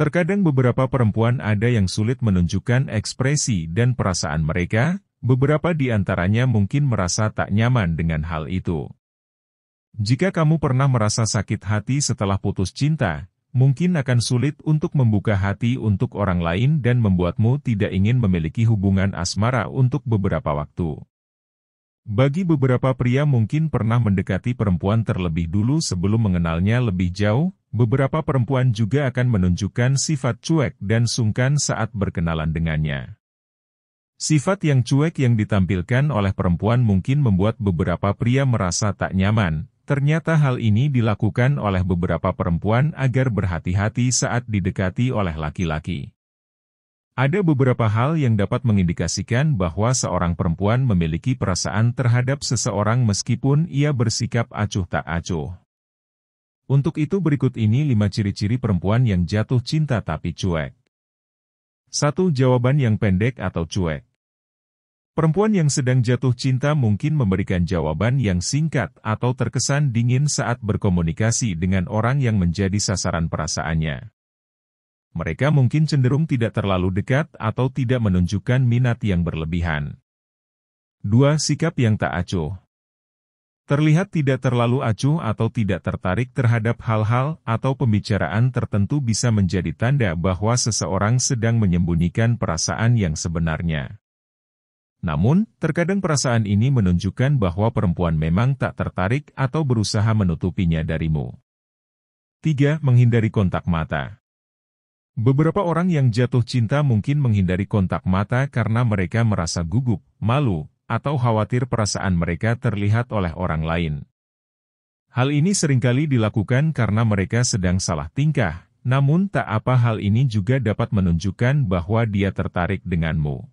Terkadang beberapa perempuan ada yang sulit menunjukkan ekspresi dan perasaan mereka, beberapa di antaranya mungkin merasa tak nyaman dengan hal itu. Jika kamu pernah merasa sakit hati setelah putus cinta, mungkin akan sulit untuk membuka hati untuk orang lain dan membuatmu tidak ingin memiliki hubungan asmara untuk beberapa waktu. Bagi beberapa pria mungkin pernah mendekati perempuan terlebih dulu sebelum mengenalnya lebih jauh, Beberapa perempuan juga akan menunjukkan sifat cuek dan sungkan saat berkenalan dengannya. Sifat yang cuek yang ditampilkan oleh perempuan mungkin membuat beberapa pria merasa tak nyaman. Ternyata hal ini dilakukan oleh beberapa perempuan agar berhati-hati saat didekati oleh laki-laki. Ada beberapa hal yang dapat mengindikasikan bahwa seorang perempuan memiliki perasaan terhadap seseorang meskipun ia bersikap acuh tak acuh. Untuk itu berikut ini 5 ciri-ciri perempuan yang jatuh cinta tapi cuek. 1. Jawaban yang pendek atau cuek. Perempuan yang sedang jatuh cinta mungkin memberikan jawaban yang singkat atau terkesan dingin saat berkomunikasi dengan orang yang menjadi sasaran perasaannya. Mereka mungkin cenderung tidak terlalu dekat atau tidak menunjukkan minat yang berlebihan. 2. Sikap yang tak acuh terlihat tidak terlalu acuh atau tidak tertarik terhadap hal-hal atau pembicaraan tertentu bisa menjadi tanda bahwa seseorang sedang menyembunyikan perasaan yang sebenarnya. Namun, terkadang perasaan ini menunjukkan bahwa perempuan memang tak tertarik atau berusaha menutupinya darimu. 3. Menghindari kontak mata Beberapa orang yang jatuh cinta mungkin menghindari kontak mata karena mereka merasa gugup, malu, atau khawatir perasaan mereka terlihat oleh orang lain. Hal ini seringkali dilakukan karena mereka sedang salah tingkah, namun tak apa hal ini juga dapat menunjukkan bahwa dia tertarik denganmu.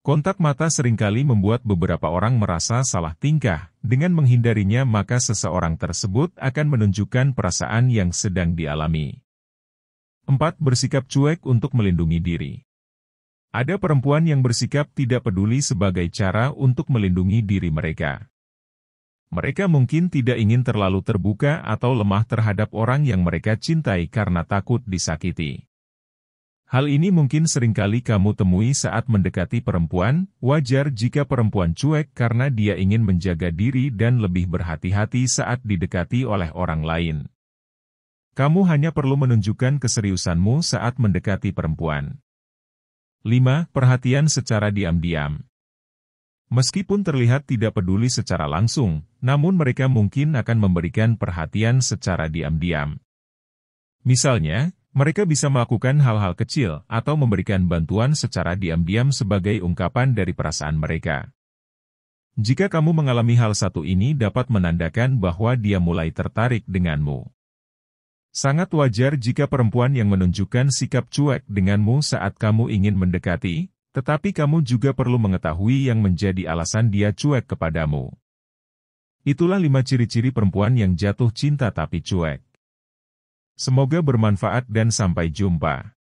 Kontak mata seringkali membuat beberapa orang merasa salah tingkah. Dengan menghindarinya maka seseorang tersebut akan menunjukkan perasaan yang sedang dialami. 4. Bersikap cuek untuk melindungi diri. Ada perempuan yang bersikap tidak peduli sebagai cara untuk melindungi diri mereka. Mereka mungkin tidak ingin terlalu terbuka atau lemah terhadap orang yang mereka cintai karena takut disakiti. Hal ini mungkin seringkali kamu temui saat mendekati perempuan, wajar jika perempuan cuek karena dia ingin menjaga diri dan lebih berhati-hati saat didekati oleh orang lain. Kamu hanya perlu menunjukkan keseriusanmu saat mendekati perempuan. 5. Perhatian secara diam-diam Meskipun terlihat tidak peduli secara langsung, namun mereka mungkin akan memberikan perhatian secara diam-diam. Misalnya, mereka bisa melakukan hal-hal kecil atau memberikan bantuan secara diam-diam sebagai ungkapan dari perasaan mereka. Jika kamu mengalami hal satu ini dapat menandakan bahwa dia mulai tertarik denganmu. Sangat wajar jika perempuan yang menunjukkan sikap cuek denganmu saat kamu ingin mendekati, tetapi kamu juga perlu mengetahui yang menjadi alasan dia cuek kepadamu. Itulah lima ciri-ciri perempuan yang jatuh cinta tapi cuek. Semoga bermanfaat dan sampai jumpa.